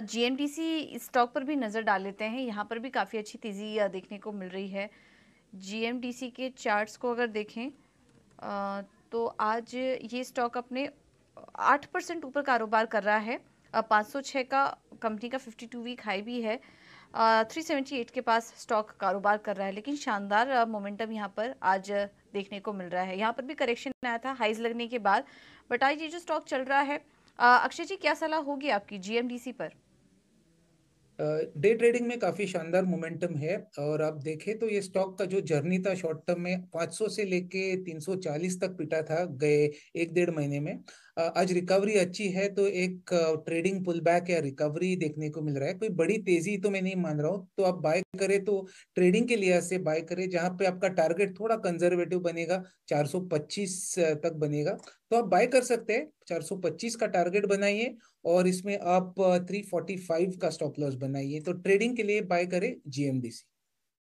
जीएमटीसी stock पर भी नज़र डाल लेते हैं यहाँ पर भी काफ़ी अच्छी तेज़ी देखने को मिल रही है जीएमटीसी के चार्ट्स को अगर देखें तो आज ये स्टॉक अपने आठ परसेंट ऊपर कारोबार कर रहा है पाँच सौ छः का कंपनी का फिफ्टी टू वीक हाई भी है थ्री सेवेंटी एट के पास स्टॉक कारोबार कर रहा है लेकिन शानदार मोमेंटम यहाँ पर आज देखने को मिल रहा है यहाँ पर भी करेक्शन आया था हाइज लगने के बाद बट आज ये जो स्टॉक चल रहा है अक्षय जी क्या सलाह होगी आपकी जीएमडीसी पर डे ट्रेडिंग में काफी शानदार मोमेंटम है और आप देखें तो ये स्टॉक का जो जर्नी था शॉर्ट टर्म में 500 से लेके 340 तक पिटा था गए एक डेढ़ महीने में आज रिकवरी अच्छी है तो एक ट्रेडिंग पुल बैक या रिकवरी देखने को मिल रहा है कोई बड़ी तेजी तो मैं नहीं मान रहा हूँ तो आप बाय करें तो ट्रेडिंग के लिहाज से बाय करें जहाँ पे आपका टारगेट थोड़ा कंजर्वेटिव बनेगा 425 तक बनेगा तो आप बाय कर सकते हैं 425 का टारगेट बनाइए और इसमें आप 345 uh, का स्टॉप लॉस बनाइए तो ट्रेडिंग के लिए बाय करें जीएमडीसी